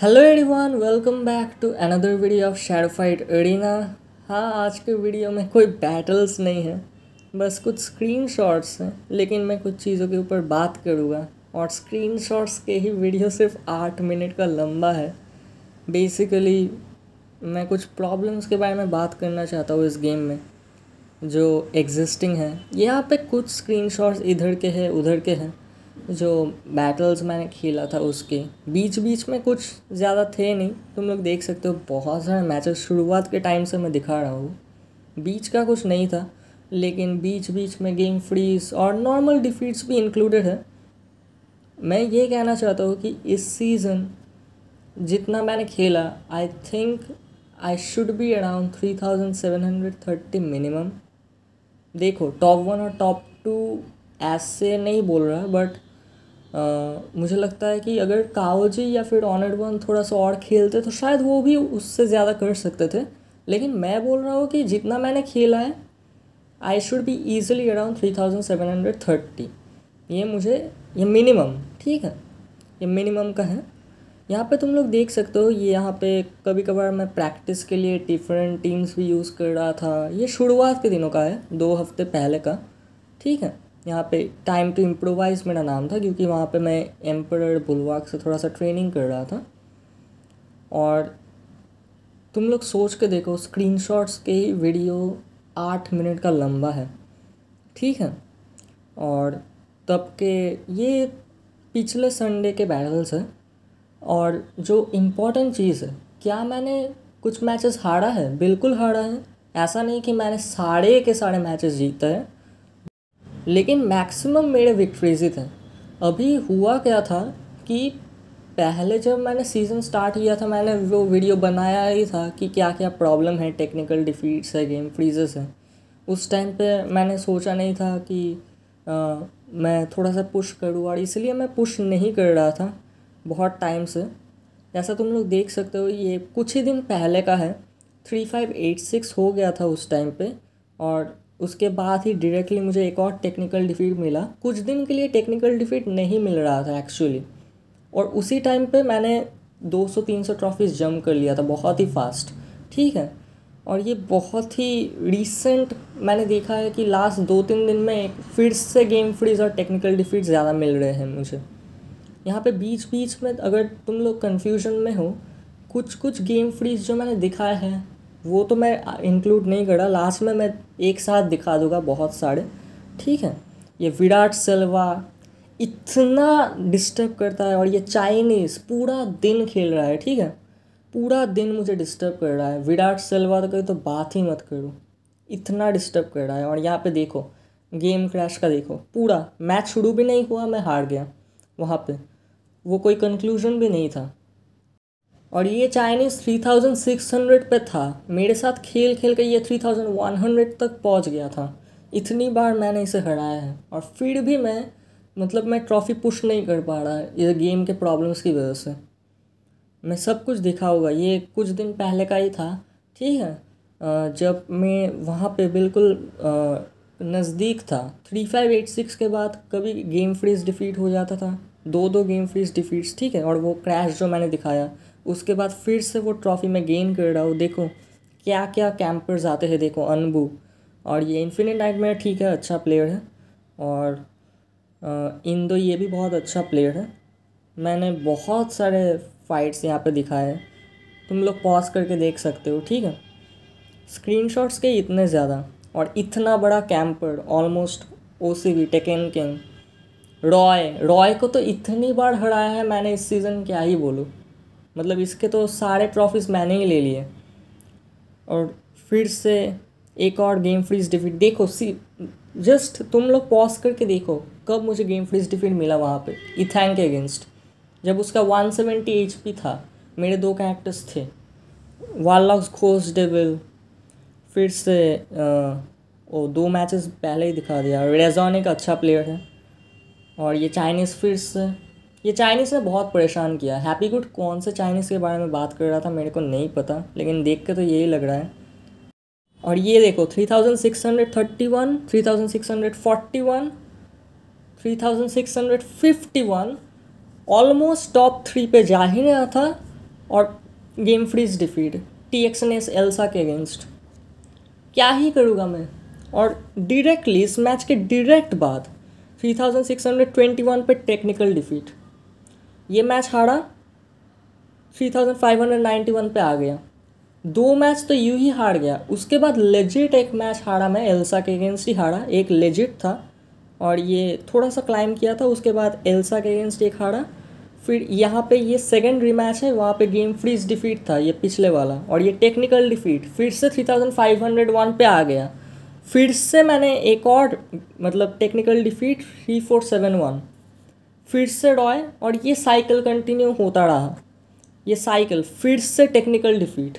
hello everyone welcome back to another video of Shadow Fight Arena हाँ आज के video में कोई बैटल्स नहीं है बस कुछ स्क्रीनशॉट्स हैं लेकिन मैं कुछ चीज़ों के ऊपर बात करूँगा और स्क्रीनशॉट्स के ही वीडियो सिर्फ आठ मिनट का लंबा है बेसिकली मैं कुछ प्रॉब्लम्स के बारे में बात करना चाहता हूँ इस गेम में जो एग्जिस्टिंग है यहाँ पे कुछ स्क्रीनशॉट्स इधर के हैं उधर के हैं जो बैटल्स मैंने खेला था उसके बीच बीच में कुछ ज़्यादा थे नहीं तुम लोग देख सकते हो बहुत सारे मैचेस शुरुआत के टाइम से मैं दिखा रहा हूँ बीच का कुछ नहीं था लेकिन बीच बीच में गेम फ्रीज और नॉर्मल डिफीट्स भी इंक्लूडेड है मैं ये कहना चाहता हूँ कि इस सीज़न जितना मैंने खेला I think I should be around three thousand seven hundred thirty minimum देखो टॉप वन और टॉप टू ऐसे नहीं बोल रहा बट Uh, मुझे लगता है कि अगर कावजी या फिर ऑनर वन थोड़ा सा और खेलते तो शायद वो भी उससे ज़्यादा कर सकते थे लेकिन मैं बोल रहा हूँ कि जितना मैंने खेला है I should be easily around three thousand seven hundred thirty ये मुझे ये मिनिमम ठीक है ये मिनिमम का है यहाँ पे तुम लोग देख सकते हो ये यहाँ पे कभी कभार मैं प्रैक्टिस के लिए डिफरेंट टीम्स भी यूज़ कर रहा था ये शुरुआत के दिनों का है दो हफ्ते पहले का ठीक है यहाँ पे टाइम टू इम्प्रोवाइज मेरा नाम था क्योंकि वहाँ पे मैं एम्पर बुलवाक से थोड़ा सा ट्रेनिंग कर रहा था और तुम लोग सोच के देखो स्क्रीन के वीडियो आठ मिनट का लंबा है ठीक है और तब के ये पिछले संडे के बैटल्स हैं और जो इम्पोर्टेंट चीज़ है क्या मैंने कुछ मैचेस हारा है बिल्कुल हारा है ऐसा नहीं कि मैंने सारे के सारे मैचेस जीता है लेकिन मैक्सिमम मेरे विक्ट्रीज़ थे अभी हुआ क्या था कि पहले जब मैंने सीज़न स्टार्ट किया था मैंने वो वीडियो बनाया ही था कि क्या क्या प्रॉब्लम है टेक्निकल डिफीट्स है गेम फ्रीजेस हैं उस टाइम पे मैंने सोचा नहीं था कि आ, मैं थोड़ा सा पुश करूँ और इसलिए मैं पुश नहीं कर रहा था बहुत टाइम से जैसा तुम लोग देख सकते हो ये कुछ ही दिन पहले का है थ्री फाइव एट सिक्स हो गया था उस टाइम पे और उसके बाद ही डायरेक्टली मुझे एक और टेक्निकल डिफीट मिला कुछ दिन के लिए टेक्निकल डिफीट नहीं मिल रहा था एक्चुअली और उसी टाइम पे मैंने 200-300 ट्रॉफीज़ जम कर लिया था बहुत ही फास्ट ठीक है और ये बहुत ही रिसेंट मैंने देखा है कि लास्ट दो तीन दिन में फिर से गेम फ्रीज और टेक्निकल डिफीट ज़्यादा मिल रहे हैं मुझे यहाँ पे बीच बीच में अगर तुम लोग कन्फ्यूजन में हो कुछ कुछ गेम फ्रीज जो मैंने दिखाए हैं वो तो मैं इंक्लूड नहीं करा लास्ट में मैं एक साथ दिखा दूंगा बहुत सारे ठीक है ये विराट सेल्वा इतना डिस्टर्ब करता है और ये चाइनीज़ पूरा दिन खेल रहा है ठीक है पूरा दिन मुझे डिस्टर्ब कर रहा है विराट सलवा तो कहीं तो बात ही मत करो इतना डिस्टर्ब कर रहा है और यहाँ पे देखो गेम क्रैश का देखो पूरा मैच शुरू भी नहीं हुआ मैं हार गया वहाँ पे वो कोई कंक्लूजन भी नहीं था और ये चाइनीज़ 3600 पे था मेरे साथ खेल खेल के ये 3100 तक पहुंच गया था इतनी बार मैंने इसे हराया है और फिर भी मैं मतलब मैं ट्रॉफ़ी पुश नहीं कर पा रहा ये गेम के प्रॉब्लम्स की वजह से मैं सब कुछ देखा होगा ये कुछ दिन पहले का ही था ठीक है जब मैं वहाँ पे बिल्कुल नज़दीक था थ्री फाइव एट सिक्स के बाद कभी गेम फ्रीज डिफीट हो जाता था दो दो गेम फ्रीज डिफीट्स ठीक है और वो क्रैश जो मैंने दिखाया उसके बाद फिर से वो ट्रॉफ़ी में गेन कर रहा हूँ देखो क्या क्या कैंपर्स आते हैं देखो अनबू और ये इन्फिनिट नाइट में ठीक है अच्छा प्लेयर है और इन दो ये भी बहुत अच्छा प्लेयर है मैंने बहुत सारे फाइट्स यहाँ पे दिखाए हैं तुम लोग पॉज करके देख सकते हो ठीक है स्क्रीनशॉट्स के इतने ज़्यादा और इतना बड़ा camper almost O C V taken King Roy Roy को तो इतनी बार हराया है मैंने इस सीज़न क्या ही बोलूँ मतलब इसके तो सारे ट्रॉफीज़ मैंने ही ले लिए और फिर से एक और गेम फ्रीज डिफीट देखो सी जस्ट तुम लोग पॉज करके देखो कब मुझे गेम फ्रीज डिफीट मिला वहाँ पे इथैंग के अगेंस्ट जब उसका वन सेवेंटी एच था मेरे दो कैरेक्टर्स थे वाल खोस डेबल फिर से वो दो मैचेस पहले ही दिखा दिया रेजॉन एक अच्छा प्लेयर है और ये चाइनीज़ फिर से ये चाइनीज़ ने बहुत परेशान किया हैप्पी गुड कौन से चाइनीज़ के बारे में बात कर रहा था मेरे को नहीं पता लेकिन देख के तो यही लग रहा है और ये देखो three thousand six hundred thirty one three thousand six hundred forty one three thousand six hundred fifty one almost top three पे जा ही रहा था और game freeze defeat T X N S Elsa के अगेंस्ट क्या ही करूँगा मैं और डिरेक्टली इस मैच के डिरेक्ट बाद three thousand six hundred twenty one पर टेक्निकल डिफीट ये मैच हारा three thousand five hundred ninety one पे आ गया दो मैच तो यूँ ही हार गया उसके बाद लेजिट एक मैच हारा मैं एल्सा के अगेंस्ट ही हारा एक लेजिट था और ये थोड़ा सा क्लाइम किया था उसके बाद एल्सा के अगेंस्ट एक हारा फिर यहाँ पे ये सेकेंड रीमैच है वहाँ पे गेम फ्रीज डिफीट था ये पिछले वाला और ये टेक्निकल डिफीट फिर से three thousand five hundred one पे आ गया फिर से मैंने एक और मतलब technical defeat three four seven one फिर से रॉय और ये साइकिल कंटिन्यू होता रहा ये साइकिल फिर से टेक्निकल डिफीट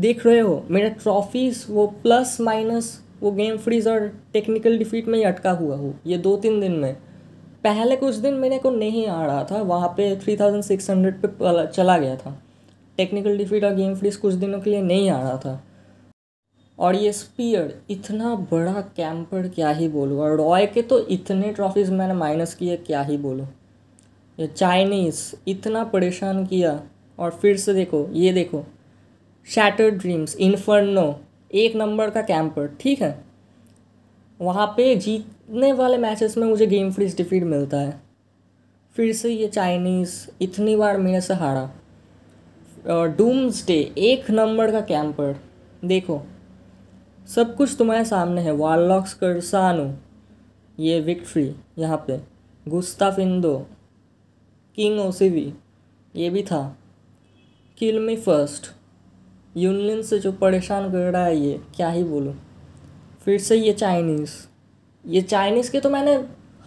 देख रहे हो मेरे ट्रॉफीज वो प्लस माइनस वो गेम फ्रीज और टेक्निकल डिफीट में ही अटका हुआ हो ये दो तीन दिन में पहले कुछ दिन मेरे को नहीं आ रहा था वहाँ पे थ्री थाउजेंड सिक्स हंड्रेड पर चला गया था टेक्निकल डिफीट और गेम फ्रीज कुछ दिनों के लिए नहीं आ रहा था और ये स्पीयर इतना बड़ा कैंपर क्या ही बोलूँ और रॉय के तो इतने ट्रॉफीज़ मैंने माइनस किए क्या ही बोलूँ ये चाइनीज़ इतना परेशान किया और फिर से देखो ये देखो शैटर ड्रीम्स इन्फर्नो एक नंबर का कैंपर ठीक है वहाँ पे जीतने वाले मैचेस में मुझे गेम फ्रीज डिफीट मिलता है फिर से ये चाइनीज़ इतनी बार मेरे से हारा डूम्स डे एक नंबर का कैंपर देखो सब कुछ तुम्हारे सामने है वार्लॉक्स सानू ये विक्ट्री यहाँ पे गुस्ताफिंदो किंग ओसीवी ये भी था किल मी फर्स्ट यूनलिन से जो परेशान कर रहा है ये क्या ही बोलूँ फिर से ये चाइनीज़ ये चाइनीज़ के तो मैंने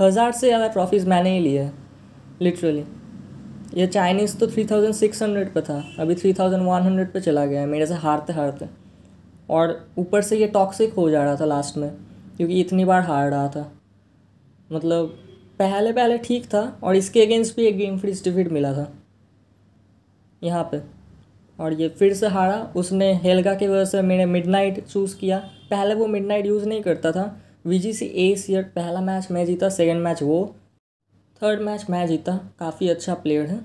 हज़ार से ज़्यादा ट्रॉफीज़ मैंने ही लिए हैं लिटरली ये चाइनीज़ तो थ्री थाउजेंड सिक्स हंड्रेड पर था अभी थ्री थाउजेंड वन हंड्रेड पर चला गया है मेरे से हारते हारते और ऊपर से ये टॉक्सिक हो जा रहा था लास्ट में क्योंकि इतनी बार हार रहा था मतलब पहले पहले ठीक था और इसके अगेंस्ट भी एक गेम फ्री डिफीट मिला था यहाँ पे और ये फिर से हारा उसने हेलगा के वजह से मैंने मिडनाइट चूज़ किया पहले वो मिडनाइट यूज़ नहीं करता था V G C S year पहला मैच मैं जीता सेकेंड मैच वो थर्ड मैच मैं जीता काफ़ी अच्छा प्लेयर है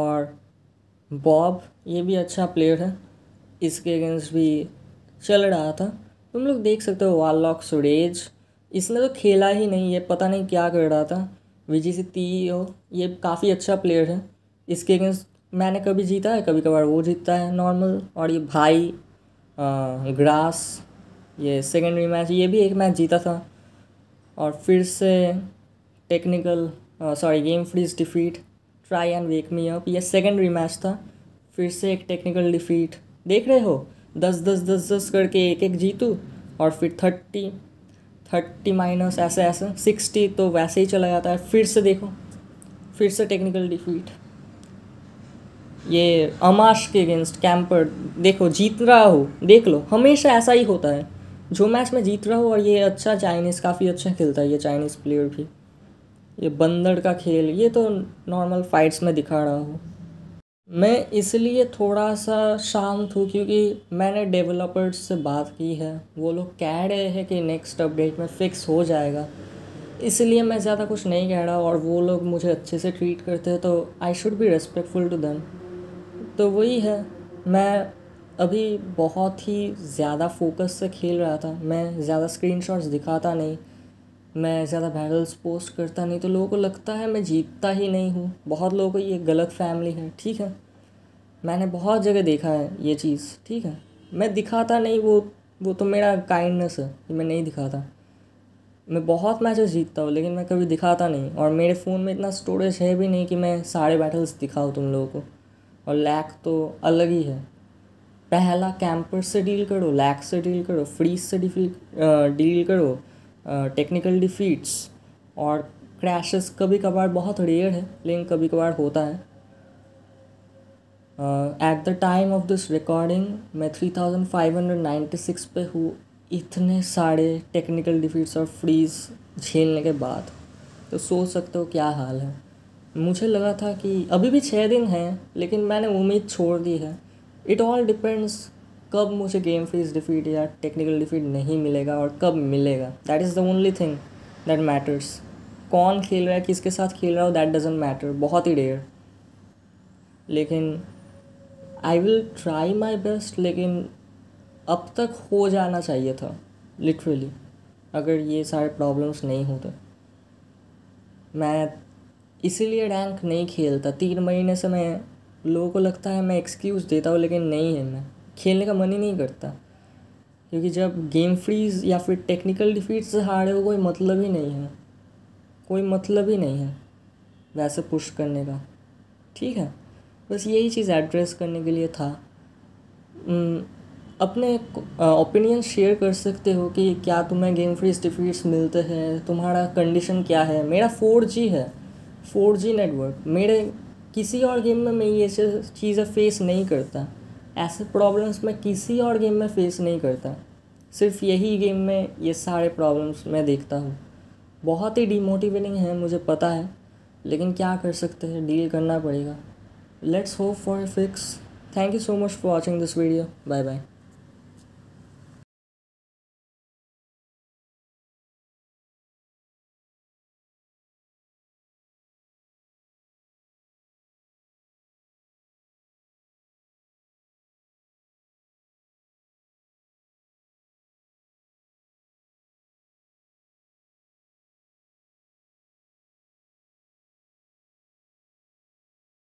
और बॉब ये भी अच्छा प्लेयर है इसके अगेंस्ट भी चल रहा था तुम लोग देख सकते हो वाल लॉक सुरेज इसने तो खेला ही नहीं है पता नहीं क्या कर रहा था विजी से तीओ ये काफ़ी अच्छा प्लेयर है इसके अगेंस्ट मैंने कभी जीता है कभी कभार वो जीतता है नॉर्मल और ये भाई आ, ग्रास ये सेकेंडरी मैच ये भी एक मैच जीता था और फिर से technical sorry game freeze defeat try and wake me up ये सेकेंडरी मैच था फिर से एक टेक्निकल डिफीट देख रहे हो दस दस दस दस करके एक एक जीतू और फिर थर्टी थर्टी माइनस ऐसे ऐसे सिक्सटी तो वैसे ही चला जाता है फिर से देखो फिर से टेक्निकल डिफीट ये अमाश के अगेंस्ट कैंपर देखो जीत रहा हो देख लो हमेशा ऐसा ही होता है जो मैच में जीत रहा हो और ये अच्छा चाइनीज़ काफ़ी अच्छा खेलता है ये चाइनीज़ प्लेयर भी ये बंदर का खेल ये तो नॉर्मल फाइट्स में दिखा रहा हो मैं इसलिए थोड़ा सा शांत हूँ क्योंकि मैंने डेवलपर्स से बात की है वो लोग कह रहे हैं कि नेक्स्ट अपडेट में फ़िक्स हो जाएगा इसलिए मैं ज़्यादा कुछ नहीं कह रहा और वो लोग मुझे अच्छे से ट्रीट करते हैं तो I should be respectful to them तो वही है मैं अभी बहुत ही ज़्यादा फोकस से खेल रहा था मैं ज़्यादा स्क्रीन दिखाता नहीं मैं ज़्यादा बैरल्स पोस्ट करता नहीं तो लोगों को लगता है मैं जीतता ही नहीं हूँ बहुत लोगों को ये गलत फैमिली है ठीक है मैंने बहुत जगह देखा है ये चीज़ ठीक है मैं दिखाता नहीं वो वो तो मेरा काइंडनेस है कि मैं नहीं दिखाता मैं बहुत मैचेस जीतता हूँ लेकिन मैं कभी दिखाता नहीं और मेरे फ़ोन में इतना स्टोरेज है भी नहीं कि मैं सारे बैटल्स दिखाऊँ तुम लोगों को और लैक तो अलग ही है पहला कैंपर से डील करो लैक से डील करो फ्रीज से डील करो टेक्निकल डिफीट्स और क्रैशेस कभी कभार बहुत रेयर है लेकिन कभी कभार होता है at the time of this recording मैं three thousand five hundred ninety six पे हूँ इतने सारे टेक्निकल डिफीट्स और फ्रीज झेलने के बाद तो सोच सकते हो क्या हाल है मुझे लगा था कि अभी भी छः दिन हैं लेकिन मैंने उम्मीद छोड़ दी है इट ऑल डिपेंड्स कब मुझे गेम फेस डिफीट या टेक्निकल डिफीट नहीं मिलेगा और कब मिलेगा that is the only thing that matters कौन खेल रहा है किसके साथ खेल रहा हो दैट डजेंट मैटर बहुत ही डेयर लेकिन I will try my best लेकिन अब तक हो जाना चाहिए था लिटरली अगर ये सारे प्रॉब्लम्स नहीं होते मैं इसीलिए रैंक नहीं खेलता तीन महीने से मैं लोगों को लगता है मैं एक्सक्यूज़ देता हूँ लेकिन नहीं है मैं खेलने का मन ही नहीं करता क्योंकि जब गेम फ्रीज या फिर टेक्निकल डिफीट से हारे हो कोई मतलब ही नहीं है कोई मतलब ही नहीं है वैसे पुश करने का ठीक है बस यही चीज़ एड्रेस करने के लिए था अपने ओपिनियन शेयर कर सकते हो कि क्या तुम्हें गेम फ्रीज डिफीट्स मिलते हैं तुम्हारा कंडीशन क्या है मेरा फोर जी है फोर जी नेटवर्क मेरे किसी और गेम में मैं ये चीज़ें फेस नहीं करता ऐसे प्रॉब्लम्स मैं किसी और गेम में फेस नहीं करता सिर्फ यही गेम में ये सारे प्रॉब्लम्स मैं देखता हूँ बहुत ही डिमोटिवेटिंग है मुझे पता है लेकिन क्या कर सकते हैं डील करना पड़ेगा let's hope for fix thank you so much for watching this video bye bye